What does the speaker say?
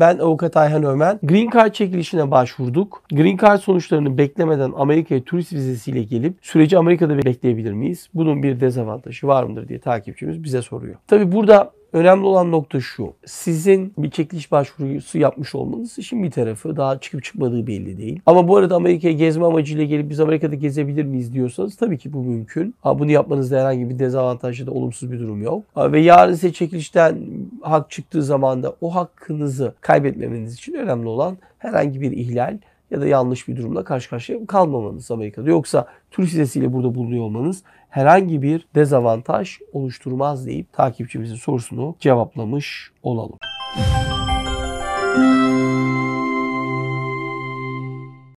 Ben avukat Ayhan Ömen. Green Card çekilişine başvurduk. Green Card sonuçlarını beklemeden Amerika'ya turist vizesiyle gelip süreci Amerika'da bekleyebilir miyiz? Bunun bir dezavantajı var mıdır diye takipçimiz bize soruyor. Tabi burada Önemli olan nokta şu. Sizin bir çekiliş başvurusu yapmış olmanız için bir tarafı. Daha çıkıp çıkmadığı belli değil. Ama bu arada Amerika'ya gezme amacıyla gelip biz Amerika'da gezebilir miyiz diyorsanız tabii ki bu mümkün. Ama bunu yapmanızda herhangi bir dezavantajlı da olumsuz bir durum yok. ve yarın size çekilişten hak çıktığı zaman da o hakkınızı kaybetmemeniz için önemli olan herhangi bir ihlal ya da yanlış bir durumla karşı karşıya kalmamanız Amerika'da. Yoksa turist vizesiyle burada bulunuyor olmanız herhangi bir dezavantaj oluşturmaz deyip takipçimizin sorusunu cevaplamış olalım. Müzik